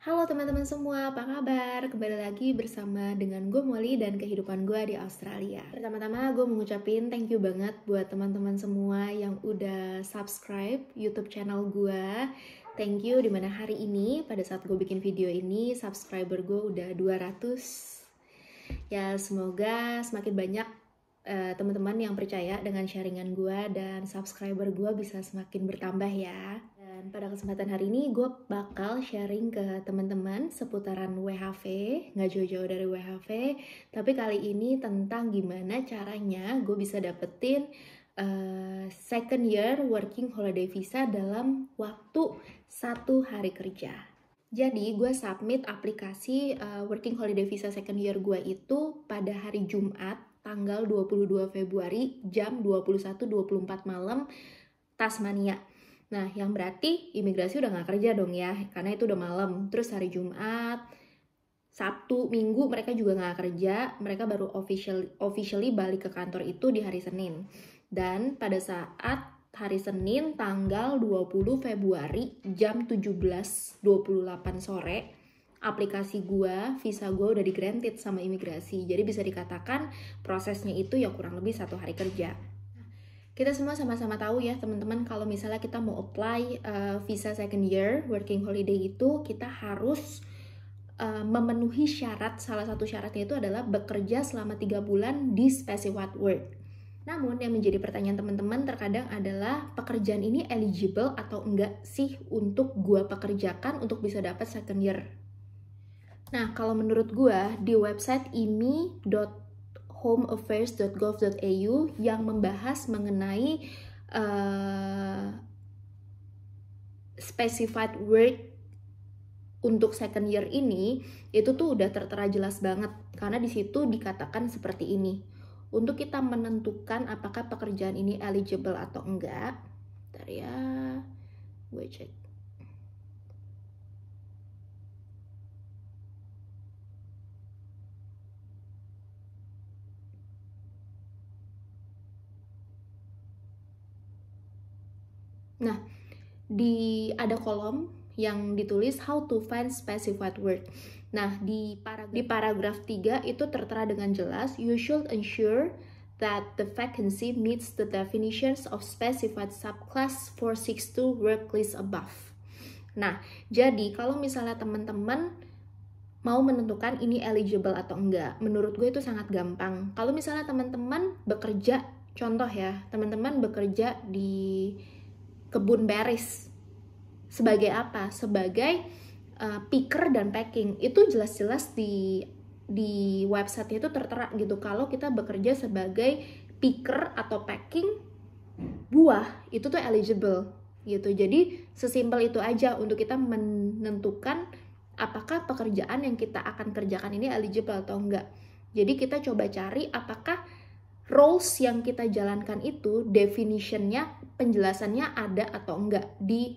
Halo teman-teman semua, apa kabar? Kembali lagi bersama dengan gue Molly dan kehidupan gue di Australia. Pertama-tama gue mengucapin thank you banget buat teman-teman semua yang udah subscribe YouTube channel gue. Thank you dimana hari ini pada saat gue bikin video ini subscriber gue udah 200. Ya semoga semakin banyak teman eh, teman-teman yang percaya dengan sharingan gue dan subscriber gue bisa semakin bertambah ya. Dan pada kesempatan hari ini gue bakal sharing ke teman-teman seputaran WHV, nggak jauh-jauh dari WHV, tapi kali ini tentang gimana caranya gue bisa dapetin uh, second year working holiday visa dalam waktu satu hari kerja. Jadi gue submit aplikasi uh, working holiday visa second year gue itu pada hari Jumat tanggal 22 Februari jam 21.24 malam Tasmania Nah, yang berarti imigrasi udah nggak kerja dong ya, karena itu udah malam. Terus hari Jumat, Sabtu, Minggu mereka juga nggak kerja, mereka baru official officially balik ke kantor itu di hari Senin. Dan pada saat hari Senin tanggal 20 Februari jam 17.28 sore, aplikasi gua, visa gua udah di granted sama imigrasi. Jadi bisa dikatakan prosesnya itu ya kurang lebih satu hari kerja kita semua sama-sama tahu ya teman-teman kalau misalnya kita mau apply uh, visa second year working holiday itu kita harus uh, memenuhi syarat salah satu syaratnya itu adalah bekerja selama tiga bulan di specified work. Namun yang menjadi pertanyaan teman-teman terkadang adalah pekerjaan ini eligible atau enggak sih untuk gua pekerjakan untuk bisa dapat second year. Nah, kalau menurut gua di website imi.com homeaffairs.gov.au yang membahas mengenai uh, specified work untuk second year ini itu tuh udah tertera jelas banget karena di situ dikatakan seperti ini. Untuk kita menentukan apakah pekerjaan ini eligible atau enggak, ntar ya, gue cek Nah, di ada kolom yang ditulis how to find specified word. Nah, di paragraf, di paragraf 3 itu tertera dengan jelas you should ensure that the vacancy meets the definitions of specified subclass 462 work list above. Nah, jadi kalau misalnya teman-teman mau menentukan ini eligible atau enggak, menurut gue itu sangat gampang. Kalau misalnya teman-teman bekerja, contoh ya, teman-teman bekerja di kebun beris. Sebagai apa? Sebagai uh, picker dan packing. Itu jelas-jelas di di website itu tertera gitu kalau kita bekerja sebagai picker atau packing buah itu tuh eligible gitu. Jadi sesimpel itu aja untuk kita menentukan apakah pekerjaan yang kita akan kerjakan ini eligible atau enggak. Jadi kita coba cari apakah roles yang kita jalankan itu definitionnya penjelasannya ada atau enggak di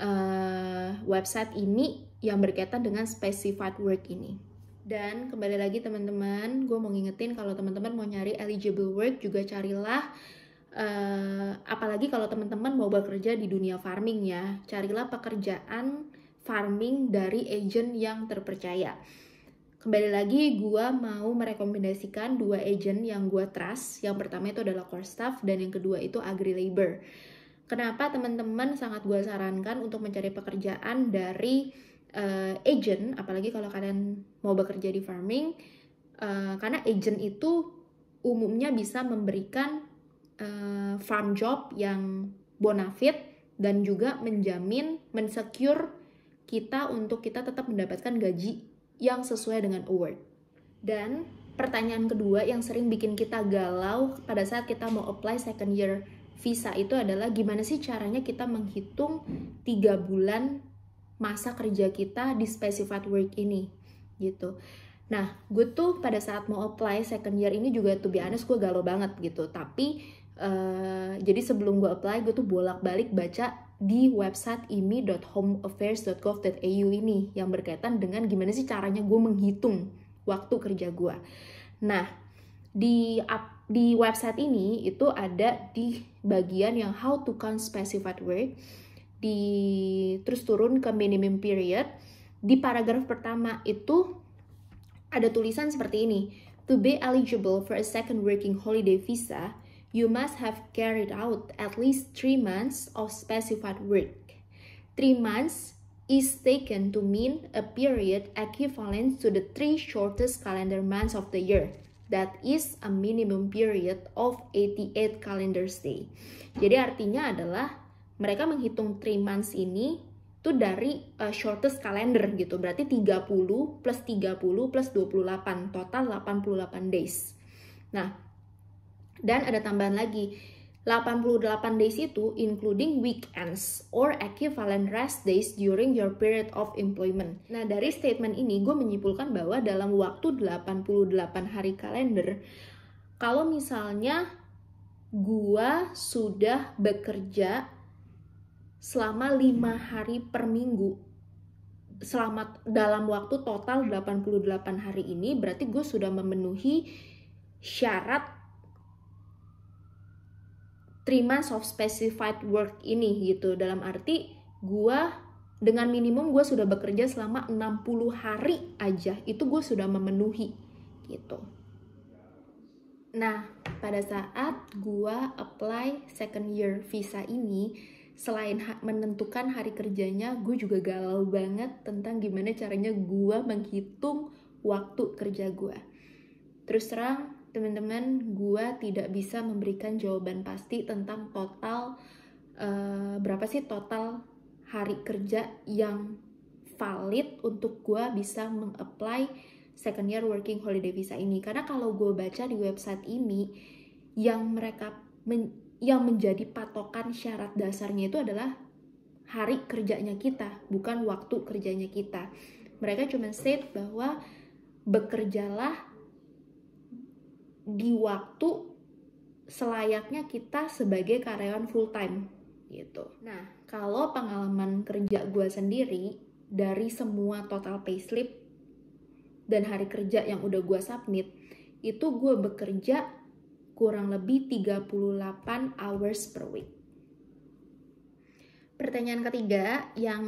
uh, website ini yang berkaitan dengan specified work ini. Dan kembali lagi teman-teman, gue mau ngingetin kalau teman-teman mau nyari eligible work juga carilah uh, apalagi kalau teman-teman mau bekerja di dunia farming ya, carilah pekerjaan farming dari agent yang terpercaya Kembali lagi, gue mau merekomendasikan dua agent yang gue trust. Yang pertama itu adalah Core Staff dan yang kedua itu Agri Labor. Kenapa teman-teman sangat gue sarankan untuk mencari pekerjaan dari uh, agent, apalagi kalau kalian mau bekerja di farming, uh, karena agent itu umumnya bisa memberikan uh, farm job yang bonafit dan juga menjamin, mensecure kita untuk kita tetap mendapatkan gaji yang sesuai dengan award. Dan pertanyaan kedua yang sering bikin kita galau pada saat kita mau apply second year visa itu adalah gimana sih caranya kita menghitung tiga bulan masa kerja kita di specified work ini gitu. Nah, gue tuh pada saat mau apply second year ini juga tuh be honest gue galau banget gitu. Tapi uh, jadi sebelum gue apply gue tuh bolak-balik baca di website imi.homeaffairs.gov.au ini yang berkaitan dengan gimana sih caranya gue menghitung waktu kerja gue. Nah, di di website ini itu ada di bagian yang how to count specified work di terus turun ke minimum period di paragraf pertama itu ada tulisan seperti ini to be eligible for a second working holiday visa you must have carried out at least three months of specified work. Three months is taken to mean a period equivalent to the three shortest calendar months of the year. That is a minimum period of 88 calendar day. Jadi artinya adalah mereka menghitung three months ini itu dari uh, shortest calendar gitu. Berarti 30 plus 30 plus 28, total 88 days. Nah, dan ada tambahan lagi, 88 days itu including weekends or equivalent rest days during your period of employment. Nah, dari statement ini gue menyimpulkan bahwa dalam waktu 88 hari kalender, kalau misalnya gue sudah bekerja selama 5 hari per minggu, selamat dalam waktu total 88 hari ini, berarti gue sudah memenuhi syarat terima soft specified work ini gitu dalam arti gue dengan minimum gue sudah bekerja selama 60 hari aja itu gue sudah memenuhi gitu nah pada saat gue apply second year visa ini selain menentukan hari kerjanya gue juga galau banget tentang gimana caranya gue menghitung waktu kerja gue terus terang teman-teman, gue tidak bisa memberikan jawaban pasti tentang total uh, berapa sih total hari kerja yang valid untuk gue bisa mengapply second year working holiday visa ini. Karena kalau gue baca di website ini, yang mereka men yang menjadi patokan syarat dasarnya itu adalah hari kerjanya kita, bukan waktu kerjanya kita. Mereka cuma state bahwa bekerjalah di waktu selayaknya kita sebagai karyawan full time gitu. Nah, kalau pengalaman kerja gue sendiri dari semua total payslip dan hari kerja yang udah gue submit, itu gue bekerja kurang lebih 38 hours per week. Pertanyaan ketiga yang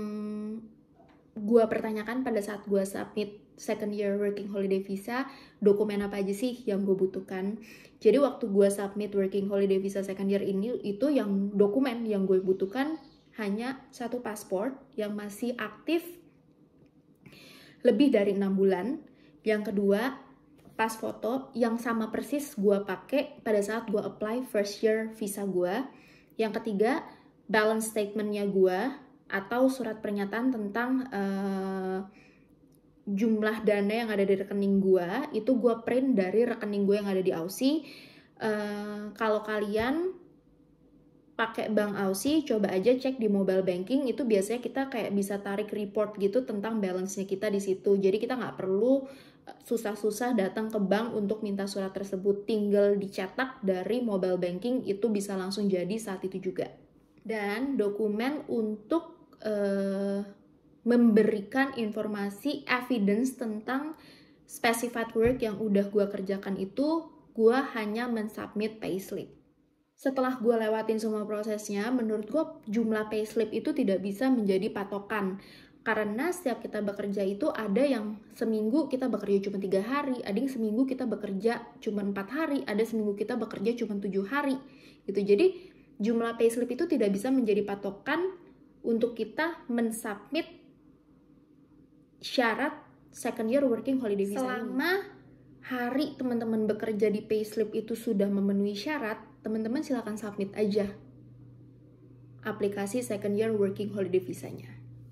gue pertanyakan pada saat gue submit second year working holiday visa, dokumen apa aja sih yang gue butuhkan. Jadi waktu gue submit working holiday visa second year ini, itu yang dokumen yang gue butuhkan hanya satu paspor yang masih aktif lebih dari enam bulan. Yang kedua, pas foto yang sama persis gue pakai pada saat gue apply first year visa gue. Yang ketiga, balance statementnya gue atau surat pernyataan tentang uh, jumlah dana yang ada di rekening gue itu gue print dari rekening gue yang ada di Aussie uh, kalau kalian pakai bank Aussie coba aja cek di mobile banking itu biasanya kita kayak bisa tarik report gitu tentang balance-nya kita di situ jadi kita nggak perlu eh, susah-susah datang ke bank untuk minta surat tersebut tinggal dicetak dari mobile banking itu bisa langsung jadi saat itu juga dan dokumen untuk uh, memberikan informasi evidence tentang specified work yang udah gue kerjakan itu gue hanya mensubmit payslip setelah gue lewatin semua prosesnya menurut gue jumlah payslip itu tidak bisa menjadi patokan karena setiap kita bekerja itu ada yang seminggu kita bekerja cuma tiga hari, ada yang seminggu kita bekerja cuma empat hari, ada seminggu kita bekerja cuma tujuh hari, gitu. Jadi jumlah payslip itu tidak bisa menjadi patokan untuk kita mensubmit syarat second year working holiday visa selama hari teman-teman bekerja di payslip itu sudah memenuhi syarat teman-teman silahkan submit aja aplikasi second year working holiday visanya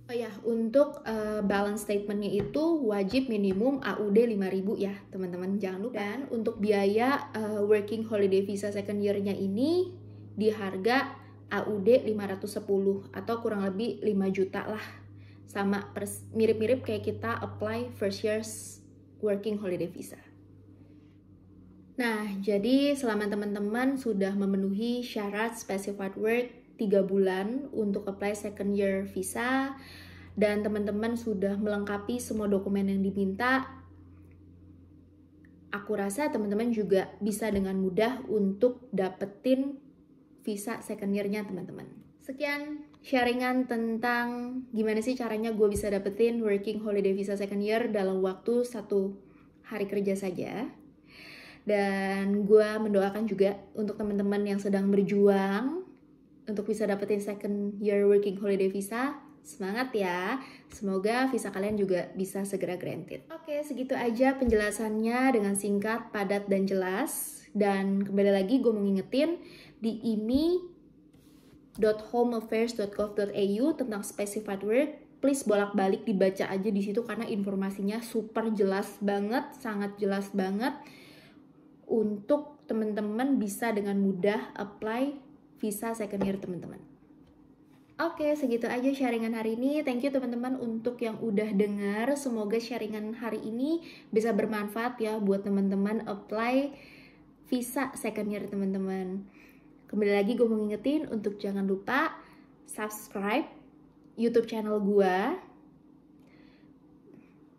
Oh ya, untuk uh, balance statementnya itu wajib minimum AUD 5000 ya, teman-teman jangan lupa. Dan untuk biaya uh, working holiday visa second year-nya ini di harga AUD 510 atau kurang lebih 5 juta lah sama mirip-mirip kayak kita apply first year's working holiday visa. Nah, jadi selama teman-teman sudah memenuhi syarat specified work 3 bulan untuk apply second year visa dan teman-teman sudah melengkapi semua dokumen yang diminta, aku rasa teman-teman juga bisa dengan mudah untuk dapetin visa second year-nya teman-teman. Sekian sharingan tentang gimana sih caranya gue bisa dapetin working holiday visa second year dalam waktu satu hari kerja saja. Dan gue mendoakan juga untuk teman-teman yang sedang berjuang untuk bisa dapetin second year working holiday visa. Semangat ya, semoga visa kalian juga bisa segera granted. Oke, segitu aja penjelasannya dengan singkat, padat, dan jelas. Dan kembali lagi gue mau ngingetin, di IMI www.homeaffairs.gov.au tentang specified work please bolak-balik dibaca aja di situ karena informasinya super jelas banget, sangat jelas banget untuk teman-teman bisa dengan mudah apply visa second year teman-teman. Oke, okay, segitu aja sharingan hari ini. Thank you teman-teman untuk yang udah dengar. Semoga sharingan hari ini bisa bermanfaat ya buat teman-teman apply visa second year teman-teman. Kembali lagi gue mau ngingetin untuk jangan lupa subscribe YouTube channel gue.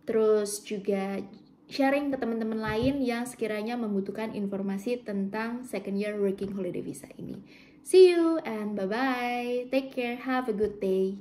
Terus juga sharing ke teman-teman lain yang sekiranya membutuhkan informasi tentang second year working holiday visa ini. See you and bye-bye. Take care. Have a good day.